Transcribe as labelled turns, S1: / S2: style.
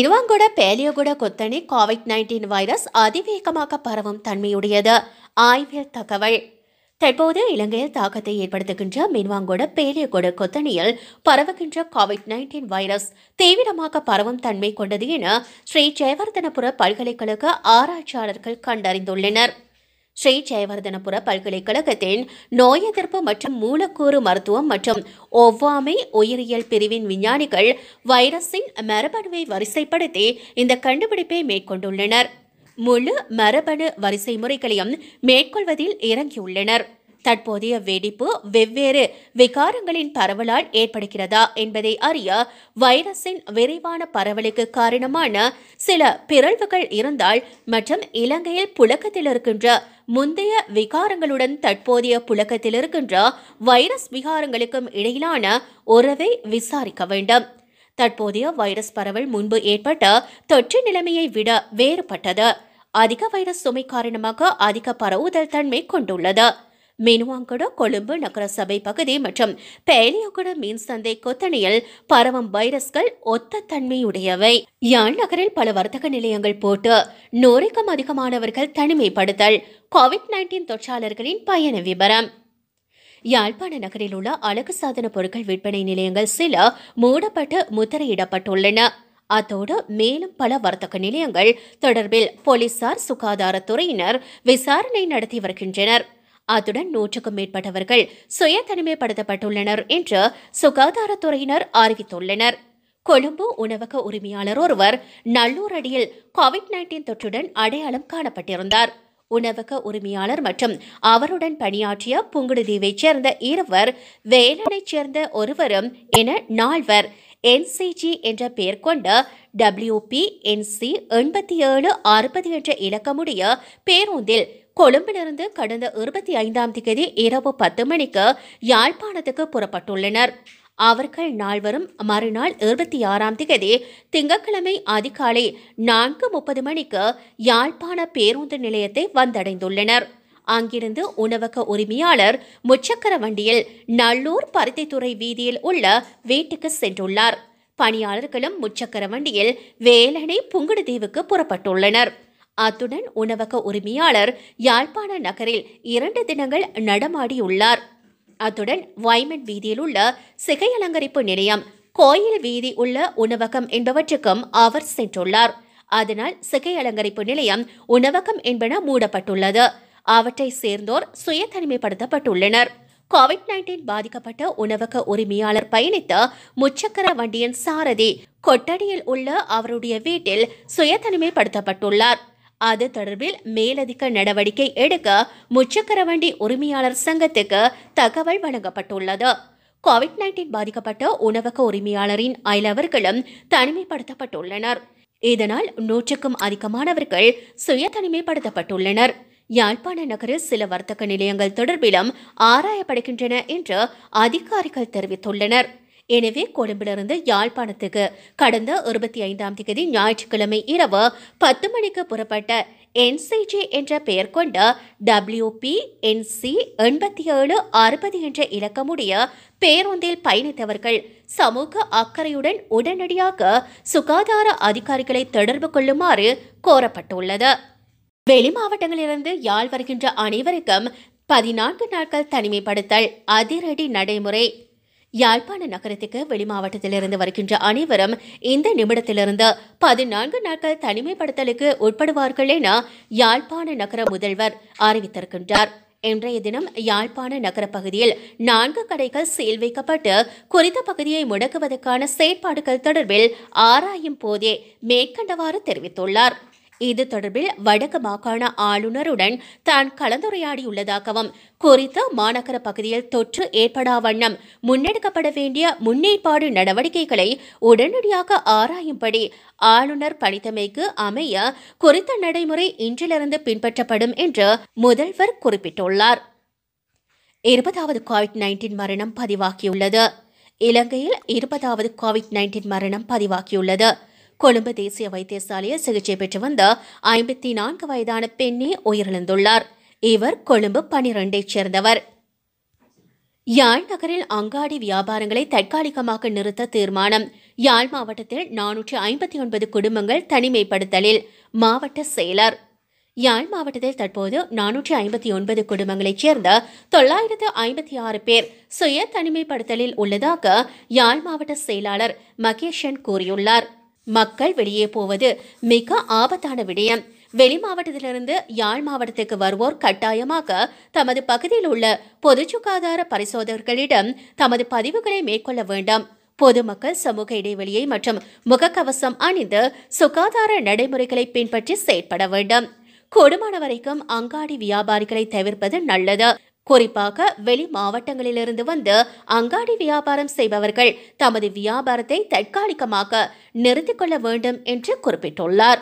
S1: இருவாங்கூட பேலியகுட கொத்தணி COVID nineteen virus அதிவேகமாக பரவும் தன்மையுடையது ஆய்வியல் தகவல் தற்போது இலங்கையில் தாக்கத்தை ஏற்படுத்துகின்ற மின்வாங்கோட பேலியகோட கொத்தணியில் பரவுகின்ற கோவிட் நைன்டீன் வைரஸ் தீவிரமாக பரவும் தன்மை கொண்டது என ஸ்ரீ ஜெயவர்தனபுர பல்கலைக்கழக ஆராய்ச்சியாளர்கள் கண்டறிந்துள்ளனர் ஸ்ரீ ஜெயவர்தனபுர பல்கலைக்கழகத்தின் நோய் எதிர்ப்பு மற்றும் மூலக்கூறு மருத்துவம் மற்றும் ஒவ்வாமை உயிரியல் பிரிவின் விஞ்ஞானிகள் வைரஸின் மரபணுவை வரிசைப்படுத்தி இந்த கண்டுபிடிப்பை மேற்கொண்டுள்ளனர் முழு மரபணு வரிசைமுறைகளையும் மேற்கொள்வதில் இறங்கியுள்ளனர் தற்போதைய வெடிப்பு வெவ்வேறு விகாரங்களின் பரவலால் ஏற்படுகிறதா என்பதை அறிய வைரஸின் விரைவான பரவலுக்கு காரணமான சில பிறழ்வுகள் இருந்தால் மற்றும் இலங்கையில் புழக்கத்தில் இருக்கின்ற முந்தைய விகாரங்களுடன் தற்போதைய புழக்கத்தில் இருக்கின்ற வைரஸ் விகாரங்களுக்கும் இடையிலான உறவை விசாரிக்க வேண்டும் தற்போதைய வைரஸ் பரவல் முன்பு ஏற்பட்ட தொற்று நிலைமையை விட வேறுபட்டது அதிக வைரஸ் சுமை காரணமாக அதிக பரவுதல் தன்மை கொண்டுள்ளது மீனுவாங்கட கொழும்பு நகரசபை பகுதி மற்றும் பேலியோகட மீன் சந்தை கொத்தணியில் பரவும் வைரஸ்கள் ஒத்த தன்மையுடையவை யாழ் நகரில் பல வர்த்தக நிலையங்கள் போட்டு நூறுக்கும் அதிகமானவர்கள் தனிமைப்படுத்தல் கோவிட் நைன்டீன் தொற்றாளர்களின் பயண விபரம் யாழ்ப்பாண நகரில் உள்ள அழகு சாதன பொருட்கள் விற்பனை நிலையங்கள் சில மூடப்பட்டு முத்திரையிடப்பட்டுள்ளன அத்தோடு மேலும் பல வர்த்தக நிலையங்கள் தொடர்பில் போலீசார் சுகாதாரத்துறையினர் விசாரணை நடத்தி வருகின்றனர் அத்துடன் நூற்றுக்கும் மேற்பட்டவர்கள் சுய தனிமைப்படுத்தப்பட்டுள்ளனர் என்று சுகாதாரத்துறையினர் அறிவித்துள்ளனர் கொழும்பு உணவக உரிமையாளர் ஒருவர் நல்லூர் அடியில் கோவிட் நைன்டீன் தொற்றுடன் அடையாளம் காணப்பட்டிருந்தார் உணவக உரிமையாளர் மற்றும் அவருடன் பணியாற்றிய புங்குடுதீவைச் சேர்ந்த இருவர் வேலனைச் சேர்ந்த ஒருவரும் என நால்வர் என்சிஜி என்ற பெயர் கொண்ட டபிள்யூபி என்சி எண்பத்தி ஏழு அறுபது என்ற இலக்கமுடைய பேருந்தில் கொழும்பிலிருந்து கடந்த இருபத்தி ஐந்தாம் தேதி இரவு பத்து மணிக்கு யாழ்ப்பாணத்துக்கு புறப்பட்டுள்ளனர் அவர்கள் நால்வரும் மறுநாள் இருபத்தி ஆறாம் தேதி திங்கட்கிழமை அதிகாலை நான்கு முப்பது மணிக்கு யாழ்ப்பாண பேருந்து நிலையத்தை வந்தடைந்துள்ளனர் அங்கிருந்து உணவக உரிமையாளர் முச்சக்கர வண்டியில் நல்லூர் பருத்தித்துறை வீதியில் உள்ள வீட்டுக்கு சென்றுள்ளார் பணியாளர்களும் முச்சக்கர வண்டியில் வேலனை புங்குடுதீவுக்கு புறப்பட்டுள்ளனர் அத்துடன் உணவக உரிமையாளர் யாழ்ப்பாண நகரில் இரண்டு தினங்கள் நடமாடியுள்ளார் அத்துடன் வைமன் வீதியில் உள்ள சிகை அலங்கரிப்பு நிலையம் கோயில் வீதி உள்ள உணவகம் என்பவற்றுக்கும் அவர் சென்றுள்ளார் அதனால் சிகை அலங்கரிப்பு நிலையம் உணவகம் என்பன மூடப்பட்டுள்ளது அவற்றை சேர்ந்தோர் சுய தனிமைப்படுத்தப்பட்டுள்ளனர் கோவிட் நைன்டீன் பாதிக்கப்பட்ட உணவக உரிமையாளர் பயணித்த முச்சக்கர வண்டியின் சாரதி கொட்டடியில் உள்ள அவருடைய வீட்டில் சுய தனிமைப்படுத்தப்பட்டுள்ளார் அது தொடர்பில் மேலதிக நடவடிக்கை எடுக்க முச்சக்கர வண்டி உரிமையாளர் சங்கத்துக்கு தகவல் வழங்கப்பட்டுள்ளது கோவிட் நைன்டீன் பாதிக்கப்பட்ட உணவக உரிமையாளரின் அயலவர்களும் தனிமைப்படுத்தப்பட்டுள்ளனர் இதனால் நூற்றுக்கும் அதிகமானவர்கள் சுய தனிமைப்படுத்தப்பட்டுள்ளனர் யாழ்ப்பாண நகர சில வர்த்தக நிலையங்கள் தொடர்பிலும் ஆராயப்படுகின்றன என்று அதிகாரிகள் தெரிவித்துள்ளனர் எனவே கொழும்பிலிருந்து யாழ்ப்பாணத்துக்கு கடந்த இருபத்தி ஐந்தாம் தேதி ஞாயிற்றுக்கிழமை இரவு பத்து மணிக்கு புறப்பட்ட என்சிஜி என்ற பெயர் கொண்ட டபிள்யூபி என்சி எண்பத்தி ஏழு அறுபது என்ற இலக்கமுடைய பேருந்தில் பயணித்தவர்கள் சமூக அக்கறையுடன் உடனடியாக சுகாதார அதிகாரிகளை தொடர்பு கொள்ளுமாறு கோரப்பட்டுள்ளது வெளி மாவட்டங்களிலிருந்து யாழ் வருகின்ற அனைவருக்கும் பதினான்கு நாட்கள் தனிமைப்படுத்தல் அதிரடி நடைமுறை யாழ்ப்பாண நகரத்துக்கு வெளிமாவட்டத்திலிருந்து வருகின்ற அனைவரும் இந்த நிமிடத்திலிருந்து பதினான்கு நாட்கள் தனிமைப்படுத்தலுக்கு உட்படுவார்கள் என யாழ்ப்பாண நகர முதல்வர் அறிவித்திருக்கின்றார் இன்றைய தினம் யாழ்ப்பாண நகர பகுதியில் நான்கு கடைகள் சீல் வைக்கப்பட்டு குறித்த பகுதியை முடக்குவதற்கான செயற்பாடுகள் தொடர்பில் ஆராயும் போதே மேற்கண்டவாறு தெரிவித்துள்ளார் இது தொடர்பில் வடக்கு மாகாண ஆளுநருடன் தான் கலந்துரையாடியுள்ளதாகவும் குறித்த மாநகர பகுதியில் தொற்று ஏற்படா வண்ணம் முன்னெடுக்கப்பட வேண்டிய முன்னேற்பாடு நடவடிக்கைகளை உடனடியாக ஆராயும்படி ஆளுநர் பணித்தமைக்கு அமைய குறித்த நடைமுறை இன்றிலிருந்து பின்பற்றப்படும் என்று முதல்வர் குறிப்பிட்டுள்ளார் இருபதாவது கோவிட் நைன்டீன் மரணம் பதிவாகியுள்ளது இலங்கையில் இருபதாவது கோவிட் நைன்டீன் மரணம் பதிவாகியுள்ளது கொழும்பு தேசிய வைத்தியசாலையில் சிகிச்சை பெற்று வந்த ஐம்பத்தி நான்கு வயதான பெண்ணே உயிரிழந்துள்ளார் இவர் கொழும்பு பனிரெண்டைச் சேர்ந்தவர் யாழ் நகரில் அங்காடி வியாபாரங்களை தற்காலிகமாக நிறுத்த தீர்மானம் யாழ் மாவட்டத்தில் நானூற்றி ஐம்பத்தி ஒன்பது குடும்பங்கள் தனிமைப்படுத்தலில் மாவட்ட செயலர் யாழ் மாவட்டத்தில் தற்போது நானூற்றி ஐம்பத்தி ஒன்பது குடும்பங்களைச் சேர்ந்த தொள்ளாயிரத்து ஐம்பத்தி ஆறு பேர் சுய தனிமைப்படுத்தலில் உள்ளதாக யாழ் மாவட்ட செயலாளர் மகேஷன் கூறியுள்ளார் மக்கள் வெளியே போவது மிக ஆபத்தான விடயம் வெளி மாவட்டத்திலிருந்து யாழ் மாவட்டத்துக்கு வருவோர் கட்டாயமாக தமது பகுதியில் உள்ள பொது சுகாதார பரிசோதகர்களிடம் தமது பதிவுகளை மேற்கொள்ள வேண்டும் பொதுமக்கள் சமூக இடைவெளியை மற்றும் முகக்கவசம் அணிந்து சுகாதார நடைமுறைகளை பின்பற்றி செயற்பட வேண்டும் கூடுமான வரைக்கும் அங்காடி வியாபாரிகளை தவிர்ப்பது நல்லது குறிப்பாக வெளி மாவட்டங்களிலிருந்து வந்து அங்காடி வியாபாரம் செய்பவர்கள் தமது வியாபாரத்தை தற்காலிகமாக நிறுத்திக் கொள்ள வேண்டும் என்று குறிப்பிட்டுள்ளார்